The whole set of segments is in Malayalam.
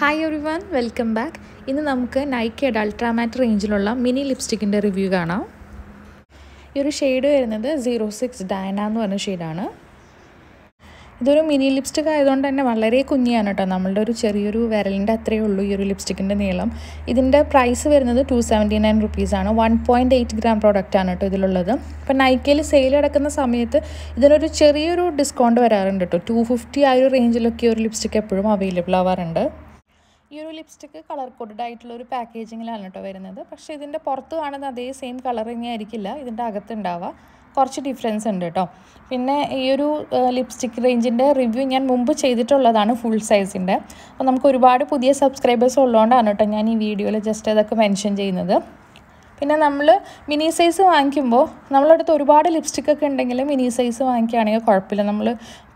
hi everyone welcome back ഇന്ന് നമുക്ക് നൈക്കയുടെ അൾട്രാമാറ്റ് റേഞ്ചിലുള്ള മിനി ലിപ്സ്റ്റിക്കിൻ്റെ റിവ്യൂ കാണാം ഈ ഒരു ഷെയ്ഡ് വരുന്നത് സീറോ സിക്സ് ഡയന എന്ന് പറഞ്ഞ ഷെയ്ഡാണ് ഇതൊരു മിനി ലിപ്സ്റ്റിക് ആയതുകൊണ്ട് തന്നെ വളരെ കുഞ്ഞിയാണ് കേട്ടോ നമ്മളുടെ ഒരു ചെറിയൊരു വിരലിൻ്റെ അത്രയേ ഉള്ളൂ ഈ ഒരു ലിപ്സ്റ്റിക്കിൻ്റെ നീളം ഇതിൻ്റെ പ്രൈസ് വരുന്നത് ടു സെവൻറ്റി നയൻ റുപ്പീസാണ് വൺ പോയിൻറ്റ് എയ്റ്റ് ഗ്രാം പ്രോഡക്റ്റാണ് കേട്ടോ ഇതിലുള്ളത് അപ്പം നൈക്കയിൽ സെയിൽ അടക്കുന്ന സമയത്ത് ഇതിനൊരു ചെറിയൊരു ഡിസ്കൗണ്ട് വരാറുണ്ട് കേട്ടോ ടു ഫിഫ്റ്റി ആ ഒരു റേഞ്ചിലൊക്കെ ഒരു ലിപ്സ്റ്റിക് എപ്പോഴും അവൈലബിൾ ആവാറുണ്ട് ഈ ഒരു ലിപ്സ്റ്റിക്ക് കളർ കോഡഡ് ആയിട്ടുള്ള ഒരു പാക്കേജിങ്ങിലാണ് കേട്ടോ വരുന്നത് പക്ഷേ ഇതിൻ്റെ പുറത്ത് കാണുന്ന അതേ സെയിം കളർ തന്നെ ആയിരിക്കില്ല ഇതിൻ്റെ അകത്തുണ്ടാവുക കുറച്ച് ഡിഫറൻസ് ഉണ്ട് കേട്ടോ പിന്നെ ഈ ഒരു ലിപ്സ്റ്റിക് റേഞ്ചിൻ്റെ റിവ്യൂ ഞാൻ മുമ്പ് ചെയ്തിട്ടുള്ളതാണ് ഫുൾ സൈസിൻ്റെ അപ്പോൾ നമുക്ക് ഒരുപാട് പുതിയ സബ്സ്ക്രൈബേഴ്സ് ഉള്ളതുകൊണ്ടാണ് കേട്ടോ ഞാൻ ഈ വീഡിയോയിൽ ജസ്റ്റ് അതൊക്കെ മെൻഷൻ ചെയ്യുന്നത് പിന്നെ നമ്മൾ മിനി സൈസ് വാങ്ങിക്കുമ്പോൾ നമ്മളടുത്ത് ഒരുപാട് ലിപ്സ്റ്റിക് ഒക്കെ ഉണ്ടെങ്കിൽ മിനി സൈസ് വാങ്ങിക്കുകയാണെങ്കിൽ കുഴപ്പമില്ല നമ്മൾ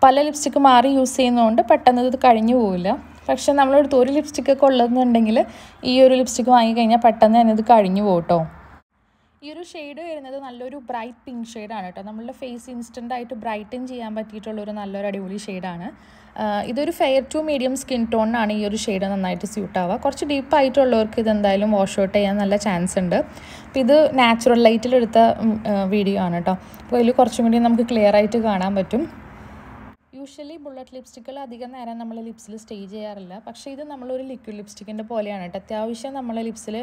പല ലിപ്സ്റ്റിക്ക് മാറി യൂസ് ചെയ്യുന്നതുകൊണ്ട് പെട്ടെന്ന് ഇത് കഴിഞ്ഞു പോവില്ല പക്ഷേ നമ്മളെടുത്ത് ഒരു ലിപ്സ്റ്റിക്കൊക്കെ ഉള്ളതെന്നുണ്ടെങ്കിൽ ഈ ഒരു ലിപ്സ്റ്റിക്ക് വാങ്ങിക്കഴിഞ്ഞാൽ പെട്ടെന്ന് തന്നെ ഇത് കഴിഞ്ഞു പോട്ടോ ഈ ഒരു ഷെയ്ഡ് വരുന്നത് നല്ലൊരു ബ്രൈറ്റ് പിങ്ക് ഷെയ്ഡാണ് കേട്ടോ നമ്മളുടെ ഫേസ് ഇൻസ്റ്റൻ്റ് ആയിട്ട് ബ്രൈറ്റൻ ചെയ്യാൻ പറ്റിയിട്ടുള്ളൊരു നല്ലൊരു അടിപൊളി ഷെയ്ഡാണ് ഇതൊരു ഫെയർ ടു മീഡിയം സ്കിൻ ടോണിനാണ് ഈ ഒരു ഷെയ്ഡ് നന്നായിട്ട് സ്യൂട്ട് ആവുക കുറച്ച് ഡീപ്പ് ആയിട്ടുള്ളവർക്ക് ഇതെന്തായാലും വാഷ് ഔട്ട് ചെയ്യാൻ നല്ല ചാൻസ് ഉണ്ട് അപ്പോൾ ഇത് നാച്ചുറൽ ലൈറ്റിലെടുത്ത വീഡിയോ ആണ് കേട്ടോ അപ്പോൾ ഇതിൽ കുറച്ചും കൂടി നമുക്ക് ക്ലിയർ ആയിട്ട് കാണാൻ പറ്റും യൂഷ്വലി ബുള്ളറ്റ് ലിപ്സ്റ്റിക്കുകൾ അധികം നേരം നമ്മൾ ലിപ്സിൽ സ്റ്റേ ചെയ്യാറില്ല പക്ഷേ ഇത് നമ്മളൊരു ലിക്വിഡ് ലിപ്സ്റ്റിക്കിൻ്റെ പോലെയാണ് കേട്ടോ അത്യാവശ്യം നമ്മളെ ലിപ്സിൽ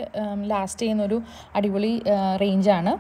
ലാസ്റ്റ് ചെയ്യുന്നൊരു അടിപൊളി റേഞ്ചാണ്